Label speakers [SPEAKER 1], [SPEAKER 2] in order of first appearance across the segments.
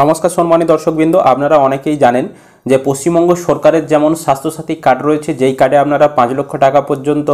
[SPEAKER 1] নমস্কার সম্মানী দর্শকবৃন্দ আপনারা অনেকেই জানেন যে পশ্চিমবঙ্গ সরকারের যেমন স্বাস্থ্যসাথী কার্ড রয়েছে যেই কার্ডে আপনারা পাঁচ লক্ষ টাকা পর্যন্ত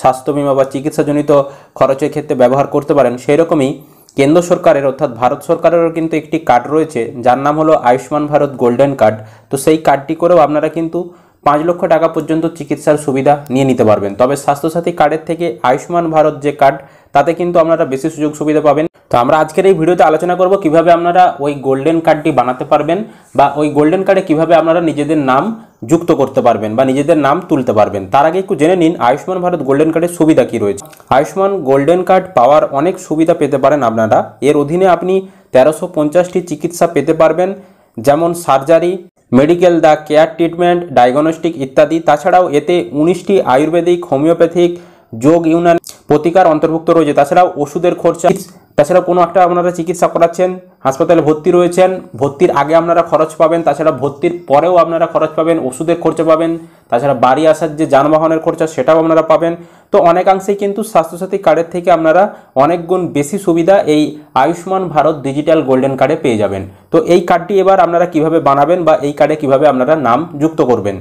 [SPEAKER 1] স্বাস্থ্য বিমা বা চিকিৎসাজনিত খরচের ক্ষেত্রে ব্যবহার করতে পারেন সেই রকমই কেন্দ্র সরকারের অর্থাৎ ভারত সরকারেরও কিন্তু একটি কার্ড রয়েছে যার নাম হলো আয়ুষ্মান ভারত গোল্ডেন কার্ড তো সেই কার্ডটি করেও আপনারা কিন্তু পাঁচ লক্ষ টাকা পর্যন্ত চিকিৎসার সুবিধা নিয়ে নিতে পারবেন তবে স্বাস্থ্যসাথী কার্ডের থেকে আয়ুষ্মান ভারত যে কার্ড তাতে কিন্তু আপনারা বেশি সুযোগ সুবিধা পাবেন তো আমরা আজকের এই ভিডিওতে আলোচনা করব কিভাবে আপনারা ওই গোল্ডেন কার্ডটি বানাতে পারবেন বা ওই গোল্ডেন কার্ডে কিভাবে আপনারা নিজেদের নাম যুক্ত করতে পারবেন বা নিজেদের নাম তুলতে পারবেন তার আগে একটু জেনে নিন আয়ুষ্মান ভারত গোল্ডেন কার্ডের সুবিধা কি রয়েছে আয়ুষ্মান গোল্ডেন কার্ড পাওয়ার অনেক সুবিধা পেতে পারেন আপনারা এর অধীনে আপনি তেরোশো পঞ্চাশটি চিকিৎসা পেতে পারবেন যেমন surgery medical the care treatment diagnostic ইত্যাদি তাছাড়াও এতে উনিশটি আয়ুর্বেদিক হোমিওপ্যাথিক যোগ ইউনান প্রতিকার অন্তর্ভুক্ত রয়েছে তাছাড়াও ওষুধের খরচা তাছাড়া কোনো একটা আপনারা চিকিৎসা করাচ্ছেন হাসপাতালে ভর্তি রয়েছেন ভর্তির আগে আপনারা খরচ পাবেন তাছাড়া ভর্তির পরেও আপনারা খরচ পাবেন ওষুধের খরচা পাবেন তাছাড়া বাড়ি আসার যে যানবাহনের খরচা সেটাও আপনারা পাবেন তো অনেকাংশেই কিন্তু স্বাস্থ্যসাথী কার্ডের থেকে আপনারা অনেক গুণ বেশি সুবিধা এই আয়ুষ্মান ভারত ডিজিটাল গোল্ডেন কার্ডে পেয়ে যাবেন তো এই কার্ডটি এবার আপনারা কিভাবে বানাবেন বা এই কার্ডে কিভাবে আপনারা নাম যুক্ত করবেন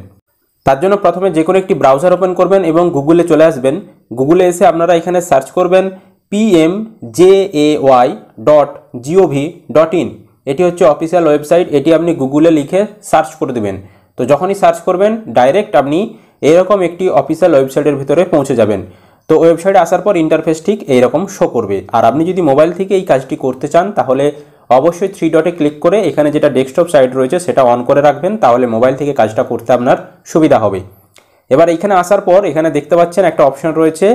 [SPEAKER 1] তার জন্য প্রথমে যে কোনো একটি ব্রাউজার ওপেন করবেন এবং গুগলে চলে আসবেন গুগলে এসে আপনারা এখানে সার্চ করবেন PM J A Y dot G O V dot in এটি হচ্ছে অফিসিয়াল ওয়েবসাইট এটি আপনি গুগলে লিখে সার্চ করে দেবেন তো যখনই সার্চ করবেন ডাইরেক্ট আপনি এরকম একটি অফিসিয়াল ওয়েবসাইটের ভিতরে পৌঁছে যাবেন তো ওয়েবসাইটে আসার পর ইন্টারফেস ঠিক এইরকম শো করবে আর আপনি যদি মোবাইল থেকে এই কাজটি করতে চান তাহলে অবশ্যই থ্রি ডটে ক্লিক করে এখানে যেটা ডেস্কটপ সাইট রয়েছে সেটা অন করে রাখবেন তাহলে মোবাইল থেকে কাজটা করতে আপনার সুবিধা হবে এবার এখানে আসার পর এখানে দেখতে পাচ্ছেন একটা অপশন রয়েছে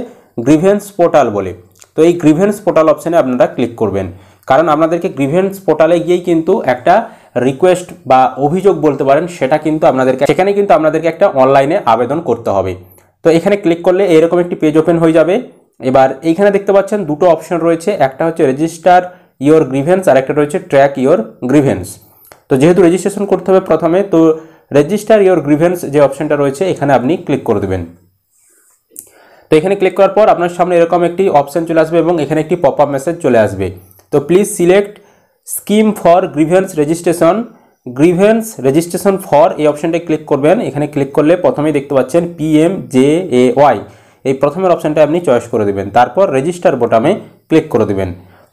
[SPEAKER 1] গ্রিভেন্স পোর্টাল বলে তো এই গ্রিভেন্স পোর্টাল অপশানে আপনারা ক্লিক করবেন কারণ আপনাদেরকে গ্রিভেন্স পোর্টালে গিয়েই কিন্তু একটা রিকোয়েস্ট বা অভিযোগ বলতে পারেন সেটা কিন্তু আপনাদেরকে সেখানে কিন্তু আপনাদেরকে একটা অনলাইনে আবেদন করতে হবে তো এখানে ক্লিক করলে এরকম একটি পেজ ওপেন হয়ে যাবে এবার এইখানে দেখতে পাচ্ছেন দুটো অপশন রয়েছে একটা হচ্ছে রেজিস্টার ইয়োর গ্রিভেন্স আর একটা রয়েছে ট্র্যাক ইয়োর গ্রিভেন্স তো যেহেতু রেজিস্ট্রেশন করতে হবে প্রথমে তো রেজিস্টার ইয়োর গ্রিভেন্স যে অপশানটা রয়েছে এখানে আপনি ক্লিক করে দেবেন তো এখানে ক্লিক করার পর আপনার সামনে এরকম একটি অপশান চলে আসবে এবং এখানে একটি পপ আপ মেসেজ চলে আসবে তো please select scheme for grievance registration grievance registration for এই অপশানটায় ক্লিক করবেন এখানে ক্লিক করলে প্রথমেই দেখতে পাচ্ছেন পিএম জে এ ওয়াই এই প্রথমের অপশানটা আপনি চয়েস করে দেবেন তারপর রেজিস্টার বোটামে ক্লিক করে দেবেন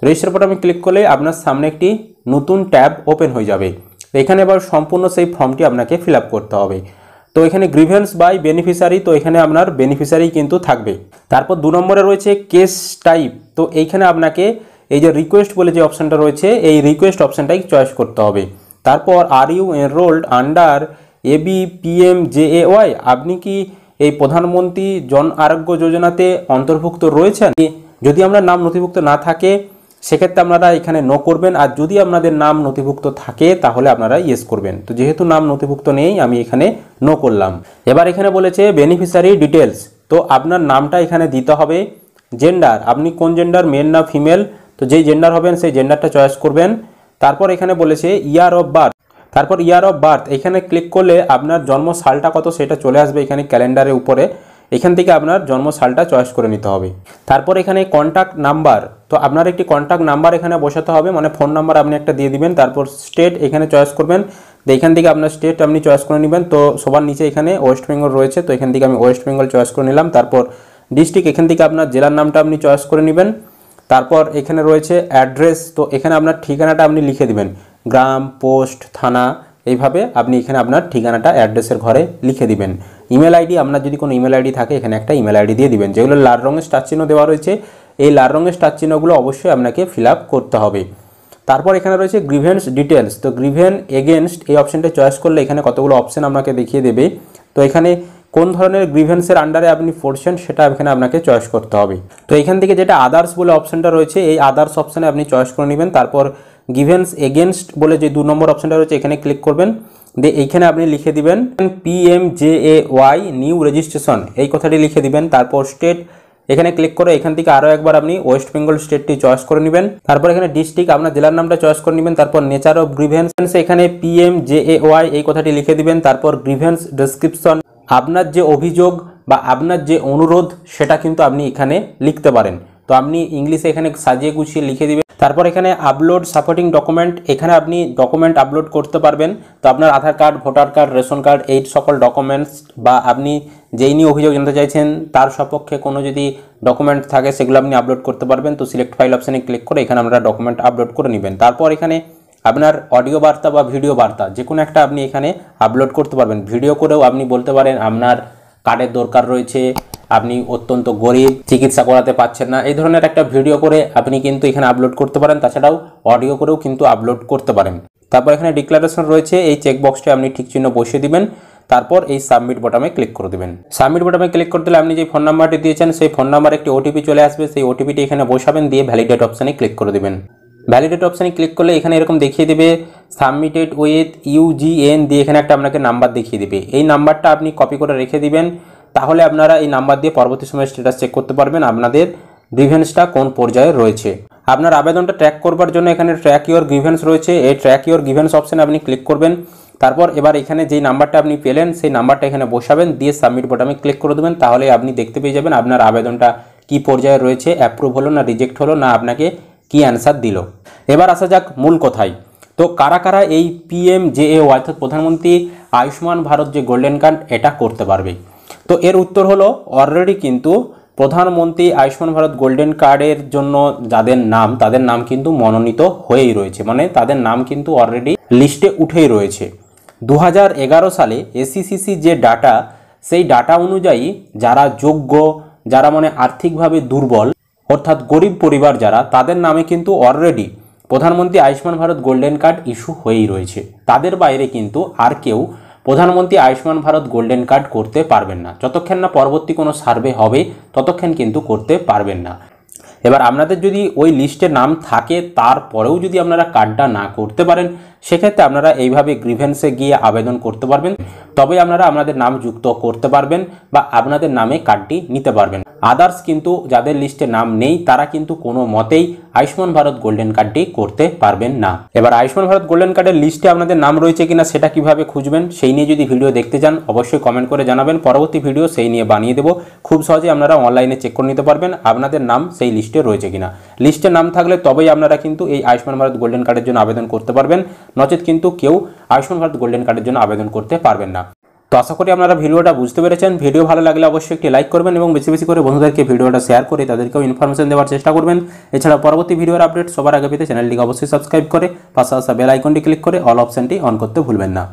[SPEAKER 1] রেজিস্টার বোটামে ক্লিক করলে আপনার সামনে একটি নতুন ট্যাব ওপেন হয়ে যাবে এখানে আবার সম্পূর্ণ সেই ফর্মটি আপনাকে ফিল করতে হবে তো এখানে গ্রিভেন্স বাই বেনিফিশিয়ারি তো এখানে আপনার বেনিফিশিয়ারি কিন্তু থাকবে তারপর দু নম্বরে রয়েছে কেস টাইপ তো এইখানে আপনাকে এই যে রিকোয়েস্ট বলে যে অপশানটা রয়েছে এই রিকোয়েস্ট অপশানটাই চয়েস করতে হবে তারপর are you enrolled under A B M J A Y আপনি কি এই প্রধানমন্ত্রী জন আরোগ্য যোজনাতে অন্তর্ভুক্ত রয়েছেন যদি আমরা নাম নথিভুক্ত না থাকে সেক্ষেত্রে আপনারা এখানে নো করবেন আর যদি আপনাদের নাম নথিভুক্ত থাকে তাহলে আপনারা ইয়েস করবেন তো যেহেতু নাম নথিভুক্ত নেই আমি এখানে নো করলাম এবার এখানে বলেছে বেনিফিশিয়ারি ডিটেলস তো আপনার নামটা এখানে দিতে হবে জেন্ডার আপনি কোন জেন্ডার মেল না ফিমেল তো যেই জেন্ডার হবেন সেই জেন্ডারটা চয়েস করবেন তারপর এখানে বলেছে ইয়ার অফ বার্থ তারপর ইয়ার অফ বার্থ এখানে ক্লিক করলে আপনার জন্ম সালটা কত সেটা চলে আসবে এখানে ক্যালেন্ডারের উপরে এখান থেকে আপনার জন্মসালটা চয়েস করে নিতে হবে তারপর এখানে কন্ট্যাক্ট নাম্বার তো আপনার একটি কন্ট্যাক্ট নাম্বার এখানে বসাতে হবে মানে ফোন নাম্বার আপনি একটা দিয়ে দিবেন তারপর স্টেট এখানে চয়েস করবেন তো এখান থেকে আপনার স্টেট আপনি চয়েস করে নেবেন তো সবার নিচে এখানে ওয়েস্ট বেঙ্গল রয়েছে তো এখান থেকে আমি ওয়েস্ট বেঙ্গল চয়েস করে নিলাম তারপর ডিস্ট্রিক্ট এখান থেকে আপনার জেলার নামটা আপনি চয়েস করে নেবেন তারপর এখানে রয়েছে অ্যাড্রেস তো এখানে আপনার ঠিকানাটা আপনি লিখে দিবেন গ্রাম পোস্ট থানা এইভাবে আপনি এখানে আপনার ঠিকানাটা অ্যাড্রেসের ঘরে লিখে দিবেন ইমেল আইডি আপনার যদি কোনো ইমেল আইডি থাকে এখানে একটা ইমেল আইডি দিয়ে দিবেন যেগুলো লাল রঙের স্টার চিহ্ন দেওয়া রয়েছে এই লাল রঙের স্টার চিহ্নগুলো অবশ্যই আপনাকে ফিল করতে হবে তারপর এখানে রয়েছে গ্রিভেন্স ডিটেলস তো গ্রিভেন এগেনস্ট এই অপশানটা চয়েস করলে এখানে কতগুলো অপশান আপনাকে দেখিয়ে দেবে তো এখানে কোন ধরনের গ্রিভেন্সের আন্ডারে আপনি পড়ছেন সেটা এখানে আপনাকে চয়েস করতে হবে তো এখান থেকে যেটা আদার্স বলে অপশানটা রয়েছে এই আদার্স অপশানে আপনি চয়েস করে নেবেন তারপর গিভেন্স এগেনস্ট বলে যে দু নম্বর অপশানটা রয়েছে এখানে ক্লিক করবেন দিয়ে এইখানে আপনি লিখে দিবেন P M J A Y new registration এই কথাটি লিখে দিবেন তারপর স্টেট এখানে ক্লিক করে এখান থেকে আরও একবার আপনি ওয়েস্ট বেঙ্গল স্টেটটি চয়েস করে নেবেন তারপর এখানে ডিস্ট্রিক্ট আপনার জেলার নামটা চয়েস করে নেবেন তারপর নেচার অফ গ্রিভেন্স এখানে P M J A Y এই কথাটি লিখে দিবেন তারপর গ্রিভেন্স ডেসক্রিপশন আপনার যে অভিযোগ বা আপনার যে অনুরোধ সেটা কিন্তু আপনি এখানে লিখতে পারেন তো আপনি ইংলিশে এখানে সাজিয়ে গুছিয়ে লিখে দিবেন তারপর এখানে আপলোড সাপোর্টিং ডকুমেন্ট এখানে আপনি ডকুমেন্ট আপলোড করতে পারবেন তো আপনার Aadhaar card voter card ration card এই সকল ডকুমেন্টস বা আপনি যেই নিয়ে অভিযোগ জানতে চাইছেন তার সপক্ষে কোনো যদি ডকুমেন্ট থাকে সেগুলো আপনি আপলোড করতে পারবেন তো সিলেক্ট ফাইল অপশানে ক্লিক করে এখানে আপনারা ডকুমেন্ট আপলোড করে নেবেন তারপর এখানে আপনার অডিও বার্তা বা ভিডিও বার্তা যে কোনো একটা আপনি এখানে আপলোড করতে পারবেন ভিডিও করেও আপনি বলতে পারেন আপনার কার্ডের দরকার রয়েছে আপনি অত্যন্ত গরিব চিকিৎসা করাতে পারছেন না এই ধরনের একটা ভিডিও করে আপনি কিন্তু এখানে আপলোড করতে পারেন তাছাড়াও অডিও করেও কিন্তু আপলোড করতে পারেন তারপর এখানে ডিক্লারেশন রয়েছে এই চেকবক্সটি আপনি ঠিক চিহ্ন বসিয়ে দিবেন তারপর এই সাবমিট বটামে ক্লিক করে দেবেন সাবমিট বটামে ক্লিক করে দিলে আপনি যে ফোন নাম্বারটি দিয়েছেন সেই ফোন নাম্বার একটি ওটিপি চলে আসবে সেই ওটিপিটি এখানে বসাবেন দিয়ে ভ্যালিডেট অপশানে ক্লিক করে দেবেন ভ্যালিডেট অপশানে ক্লিক করলে এখানে এরকম দেখিয়ে দেবে সাবমিটেড উইথ ইউজিএন দিয়ে এখানে একটা আপনাকে নাম্বার দেখিয়ে দেবে এই নাম্বারটা আপনি কপি করে রেখে দিবেন তাহলে আপনারা এই নাম্বার দিয়ে পরবর্তী সময় স্ট্যাটাস চেক করতে পারবেন আপনাদের গ্রিভেন্সটা কোন পর্যায়ে রয়েছে আপনার আবেদনটা ট্র্যাক করবার জন্য এখানে ট্র্যাক ইওর গ্রিভেন্স রয়েছে এই ট্র্যাক ইওর গ্রিভেন্স অপশানে আপনি ক্লিক করবেন তারপর এবার এখানে যেই নাম্বারটা আপনি পেলেন সেই নাম্বারটা এখানে বসাবেন দিয়ে সাবমিট বটামে ক্লিক করে দেবেন তাহলে আপনি দেখতে পেয়ে যাবেন আপনার আবেদনটা কি পর্যায়ে রয়েছে অ্যাপ্রুভ হলো না রিজেক্ট হলো না আপনাকে কি অ্যান্সার দিল এবার আসা যাক মূল কথায় তো কারা কারা এই পিএম জে এ অর্থাৎ প্রধানমন্ত্রী আয়ুষ্মান ভারত যে গোল্ডেন কার্ড এটা করতে পারবে তো এর উত্তর হলো অলরেডি কিন্তু প্রধানমন্ত্রী আয়ুষ্মান ভারত গোল্ডেন কার্ডের জন্য যাদের নাম তাদের নাম কিন্তু মনোনীত হয়েই রয়েছে মানে তাদের নাম কিন্তু অলরেডি লিস্টে উঠেই রয়েছে দু সালে এসিসিসি যে ডাটা সেই ডাটা অনুযায়ী যারা যোগ্য যারা মানে আর্থিকভাবে দুর্বল অর্থাৎ গরিব পরিবার যারা তাদের নামে কিন্তু already Pradhan Mantri Ayushman Bharat golden card issue হয়েই রয়েছে তাদের বাইরে কিন্তু আর কেউ প্রধানমন্ত্রী আয়ুষ্মান ভারত গোল্ডেন কার্ড করতে পারবেন না যতক্ষণ না পরবর্তী কোনো সার্ভে হবে ততক্ষণ কিন্তু করতে পারবেন না এবার আপনাদের যদি ওই লিস্টে নাম থাকে তারপরেও যদি আপনারা কার্ডটা না করতে পারেন সেক্ষেত্রে আপনারা এইভাবে গ্রিভেন্সে গিয়ে আবেদন করতে পারবেন তবে আপনারা আপনাদের নাম যুক্ত করতে পারবেন বা আপনাদের নামে কার্ডটি নিতে পারবেন আদার্স কিন্তু যাদের লিস্টে নাম নেই তারা কিন্তু কোনো মতেই আয়ুষ্মান ভারত গোল্ডেন কার্ডটি করতে পারবেন না এবার আয়ুষ্মান ভারত গোল্ডেন কার্ডের লিস্টে আপনাদের নাম রয়েছে কিনা সেটা কিভাবে খুঁজবেন সেই নিয়ে যদি ভিডিও দেখতে চান অবশ্যই কমেন্ট করে জানাবেন পরবর্তী ভিডিও সেই নিয়ে বানিয়ে দেবো খুব সহজে আপনারা অনলাইনে চেক করে নিতে পারবেন আপনাদের নাম সেই লিস্টে রয়েছে কিনা লিস্টে নাম থাকলে তবেই আপনারা কিন্তু এই আয়ুষ্মান ভারত গোল্ডেন কার্ডের জন্য আবেদন করতে পারবেন নচেত কিন্তু কেউ আয়ুষ্মান ভারত গোল্ডেন কার্ডের জন্য আবেদন করতে পারবেন না তো আশা করি আপনারা ভিডিওটা বুঝতে পেরেছেন ভিডিও ভালো লাগলে অবশ্যই একটি লাইক করবেন এবং বেশি বেশি করে বন্ধুদেরকে ভিডিওটা শেয়ার করে তাদেরকেও ইনফরমেশন দেওয়ার চেষ্টা করবেন এছাড়া পরবর্তী ভিডিওর আপডেট সবার আগে পেতে চ্যানেলটিকে অবশ্যই সাবস্ক্রাইব করে পাশাপাশি বেল আইকনটি ক্লিক করে অল অপশানটি অন করতে ভুলবেন না